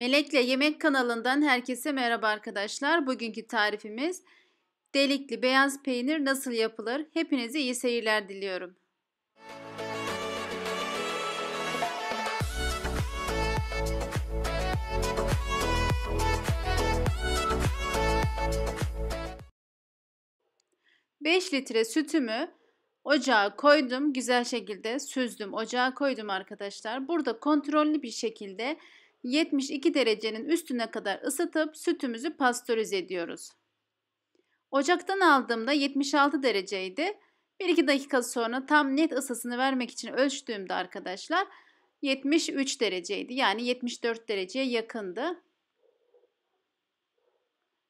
Melekle Yemek kanalından herkese merhaba arkadaşlar. Bugünkü tarifimiz delikli beyaz peynir nasıl yapılır? Hepinize iyi seyirler diliyorum. 5 litre sütümü ocağa koydum. Güzel şekilde süzdüm. Ocağa koydum arkadaşlar. Burada kontrollü bir şekilde 72 derecenin üstüne kadar ısıtıp sütümüzü pastörize ediyoruz. Ocaktan aldığımda 76 dereceydi. 1-2 dakika sonra tam net ısısını vermek için ölçtüğümde arkadaşlar 73 dereceydi. Yani 74 dereceye yakındı.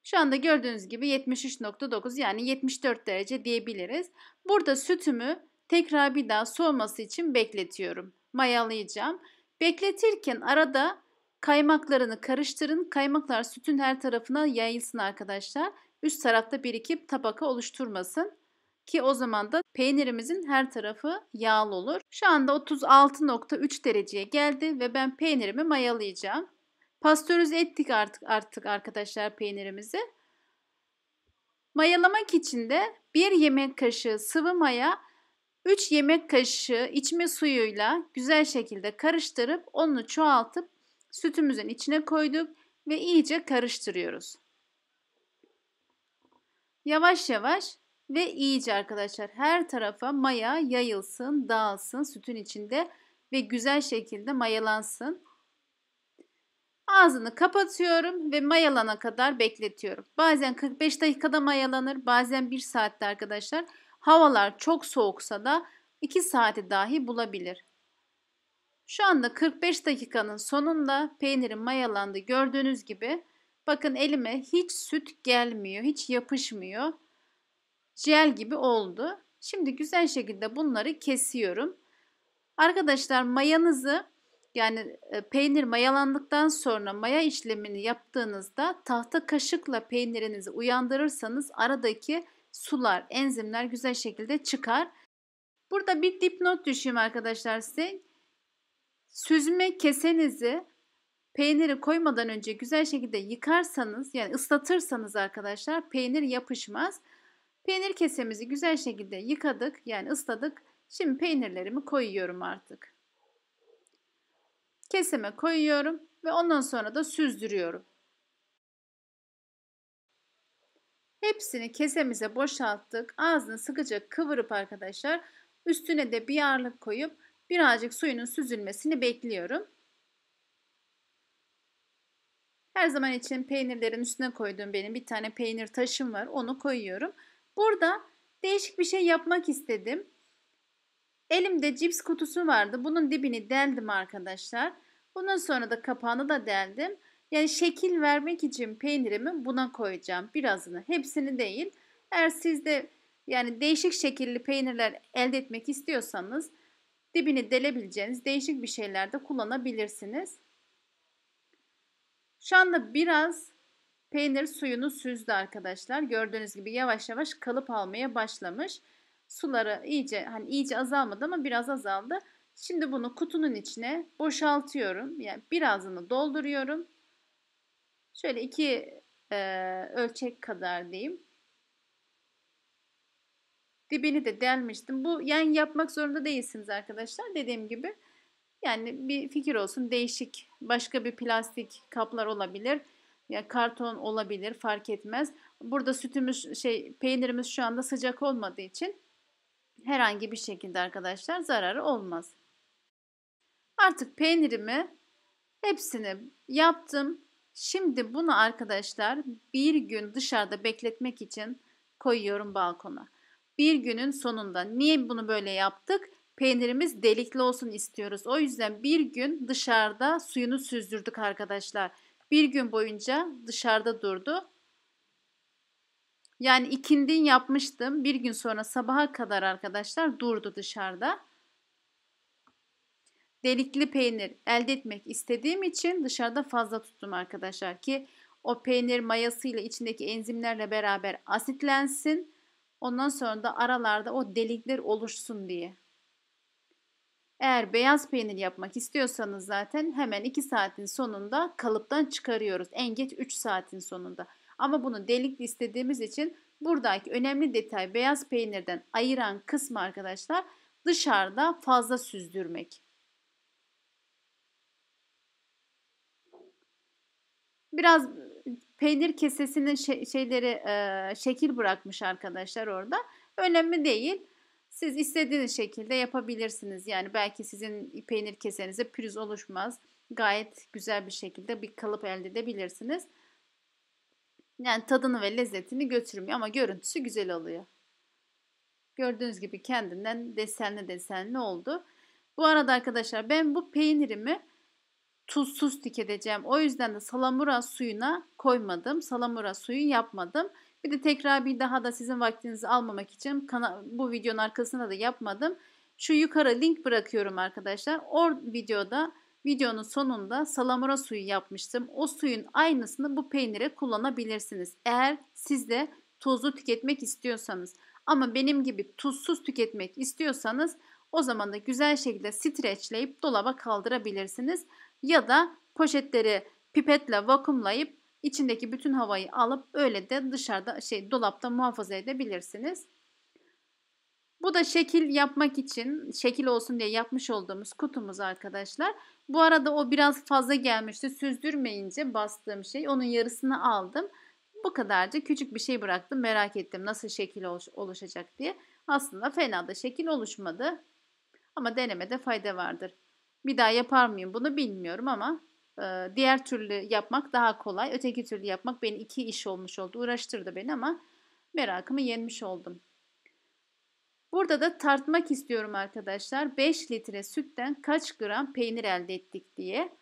Şu anda gördüğünüz gibi 73.9 yani 74 derece diyebiliriz. Burada sütümü tekrar bir daha soğuması için bekletiyorum. Mayalayacağım. Bekletirken arada Kaymaklarını karıştırın. Kaymaklar sütün her tarafına yayılsın arkadaşlar. Üst tarafta birikip tabaka oluşturmasın. Ki o zaman da peynirimizin her tarafı yağlı olur. Şu anda 36.3 dereceye geldi ve ben peynirimi mayalayacağım. Pastörize ettik artık, artık arkadaşlar peynirimizi. Mayalamak için de 1 yemek kaşığı sıvı maya, 3 yemek kaşığı içme suyuyla güzel şekilde karıştırıp onu çoğaltıp sütümüzün içine koyduk ve iyice karıştırıyoruz. Yavaş yavaş ve iyice arkadaşlar her tarafa maya yayılsın, dağılsın sütün içinde ve güzel şekilde mayalansın. Ağzını kapatıyorum ve mayalana kadar bekletiyorum. Bazen 45 dakikada mayalanır, bazen 1 saatte arkadaşlar. Havalar çok soğuksa da 2 saati dahi bulabilir. Şu anda 45 dakikanın sonunda peynirim mayalandı. Gördüğünüz gibi bakın elime hiç süt gelmiyor, hiç yapışmıyor. Jel gibi oldu. Şimdi güzel şekilde bunları kesiyorum. Arkadaşlar mayanızı yani e, peynir mayalandıktan sonra maya işlemini yaptığınızda tahta kaşıkla peynirinizi uyandırırsanız aradaki sular, enzimler güzel şekilde çıkar. Burada bir dipnot düşeyim arkadaşlar size. Süzme kesenizi peyniri koymadan önce güzel şekilde yıkarsanız yani ıslatırsanız arkadaşlar peynir yapışmaz. Peynir kesemizi güzel şekilde yıkadık yani ısladık. Şimdi peynirlerimi koyuyorum artık. Keseme koyuyorum ve ondan sonra da süzdürüyorum. Hepsini kesemize boşalttık. Ağzını sıkıca kıvırıp arkadaşlar üstüne de bir ağırlık koyup Birazcık suyunun süzülmesini bekliyorum. Her zaman için peynirlerin üstüne koyduğum benim bir tane peynir taşım var. Onu koyuyorum. Burada değişik bir şey yapmak istedim. Elimde cips kutusu vardı. Bunun dibini deldim arkadaşlar. Bundan sonra da kapağını da deldim. Yani şekil vermek için peynirimi buna koyacağım. Birazını, hepsini değil. Eğer sizde yani değişik şekilli peynirler elde etmek istiyorsanız dibini delebileceğiniz değişik bir şeyler de kullanabilirsiniz. Şu anda biraz peynir suyunu süzdü arkadaşlar. Gördüğünüz gibi yavaş yavaş kalıp almaya başlamış. Suları iyice hani iyice azalmadı ama biraz azaldı. Şimdi bunu kutunun içine boşaltıyorum. Yani birazını dolduruyorum. Şöyle iki e, ölçek kadar diyeyim. Dibini de delmiştim. Bu yani yapmak zorunda değilsiniz arkadaşlar. Dediğim gibi yani bir fikir olsun. Değişik başka bir plastik kaplar olabilir. Ya karton olabilir fark etmez. Burada sütümüz şey peynirimiz şu anda sıcak olmadığı için herhangi bir şekilde arkadaşlar zararı olmaz. Artık peynirimi hepsini yaptım. Şimdi bunu arkadaşlar bir gün dışarıda bekletmek için koyuyorum balkona bir günün sonunda. Niye bunu böyle yaptık? Peynirimiz delikli olsun istiyoruz. O yüzden bir gün dışarıda suyunu süzdürdük arkadaşlar. Bir gün boyunca dışarıda durdu. Yani ikindin yapmıştım. Bir gün sonra sabaha kadar arkadaşlar durdu dışarıda. Delikli peynir elde etmek istediğim için dışarıda fazla tuttum arkadaşlar ki o peynir mayasıyla içindeki enzimlerle beraber asitlensin Ondan sonra da aralarda o delikler oluşsun diye. Eğer beyaz peynir yapmak istiyorsanız zaten hemen 2 saatin sonunda kalıptan çıkarıyoruz. En geç 3 saatin sonunda. Ama bunu delikli istediğimiz için buradaki önemli detay beyaz peynirden ayıran kısmı arkadaşlar dışarıda fazla süzdürmek. Biraz Peynir kesesinin şey, şeyleri şekil bırakmış arkadaşlar orada. Önemli değil. Siz istediğiniz şekilde yapabilirsiniz. Yani belki sizin peynir kesenize pürüz oluşmaz. Gayet güzel bir şekilde bir kalıp elde edebilirsiniz. Yani tadını ve lezzetini götürmüyor ama görüntüsü güzel oluyor. Gördüğünüz gibi kendinden desenli desenli oldu. Bu arada arkadaşlar ben bu peynirimi tuzsuz tüketeceğim. O yüzden de salamura suyuna koymadım. Salamura suyu yapmadım. Bir de tekrar bir daha da sizin vaktinizi almamak için bu videonun arkasında da yapmadım. Şu yukarı link bırakıyorum arkadaşlar. O videoda videonun sonunda salamura suyu yapmıştım. O suyun aynısını bu peynire kullanabilirsiniz. Eğer siz de tuzlu tüketmek istiyorsanız ama benim gibi tuzsuz tüketmek istiyorsanız o zaman da güzel şekilde streçleyip dolaba kaldırabilirsiniz ya da poşetleri pipetle vakumlayıp içindeki bütün havayı alıp öyle de dışarıda şey dolapta muhafaza edebilirsiniz. Bu da şekil yapmak için şekil olsun diye yapmış olduğumuz kutumuz arkadaşlar. Bu arada o biraz fazla gelmişti. Süzdürmeyince bastığım şey onun yarısını aldım. Bu kadarca küçük bir şey bıraktım. Merak ettim nasıl şekil oluşacak diye. Aslında fena da şekil oluşmadı. Ama denemede fayda vardır. Bir daha yapar mıyım bunu bilmiyorum ama e, diğer türlü yapmak daha kolay. Öteki türlü yapmak beni iki iş olmuş oldu. Uğraştırdı beni ama merakımı yenmiş oldum. Burada da tartmak istiyorum arkadaşlar. 5 litre sütten kaç gram peynir elde ettik diye.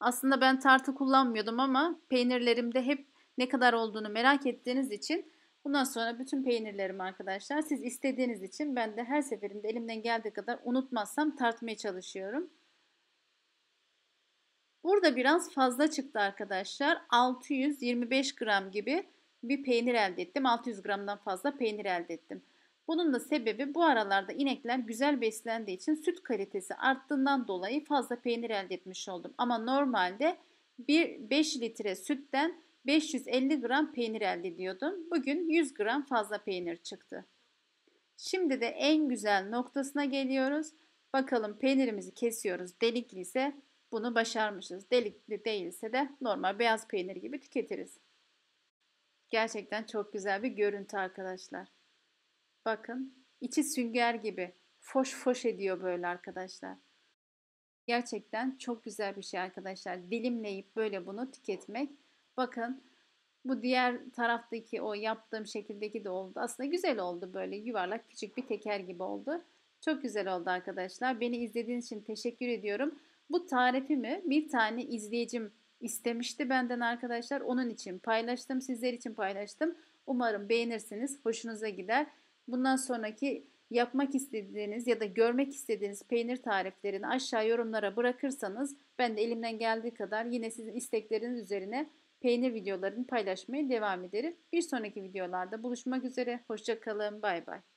Aslında ben tartı kullanmıyordum ama peynirlerimde hep ne kadar olduğunu merak ettiğiniz için Bundan sonra bütün peynirlerim arkadaşlar siz istediğiniz için ben de her seferinde elimden geldiği kadar unutmazsam tartmaya çalışıyorum. Burada biraz fazla çıktı arkadaşlar. 625 gram gibi bir peynir elde ettim. 600 gramdan fazla peynir elde ettim. Bunun da sebebi bu aralarda inekler güzel beslendiği için süt kalitesi arttığından dolayı fazla peynir elde etmiş oldum. Ama normalde 1 5 litre sütten 550 gram peynir elde ediyordum. Bugün 100 gram fazla peynir çıktı. Şimdi de en güzel noktasına geliyoruz. Bakalım peynirimizi kesiyoruz. Delikli ise bunu başarmışız. Delikli değilse de normal beyaz peynir gibi tüketiriz. Gerçekten çok güzel bir görüntü arkadaşlar. Bakın içi sünger gibi foş foş ediyor böyle arkadaşlar. Gerçekten çok güzel bir şey arkadaşlar. Dilimleyip böyle bunu tüketmek Bakın bu diğer taraftaki o yaptığım şekildeki de oldu. Aslında güzel oldu böyle yuvarlak küçük bir teker gibi oldu. Çok güzel oldu arkadaşlar. Beni izlediğiniz için teşekkür ediyorum. Bu tarifimi bir tane izleyicim istemişti benden arkadaşlar. Onun için paylaştım. Sizler için paylaştım. Umarım beğenirsiniz. Hoşunuza gider. Bundan sonraki yapmak istediğiniz ya da görmek istediğiniz peynir tariflerini aşağı yorumlara bırakırsanız ben de elimden geldiği kadar yine sizin istekleriniz üzerine peynir videolarını paylaşmaya devam ederim. Bir sonraki videolarda buluşmak üzere. Hoşçakalın. Bay bay.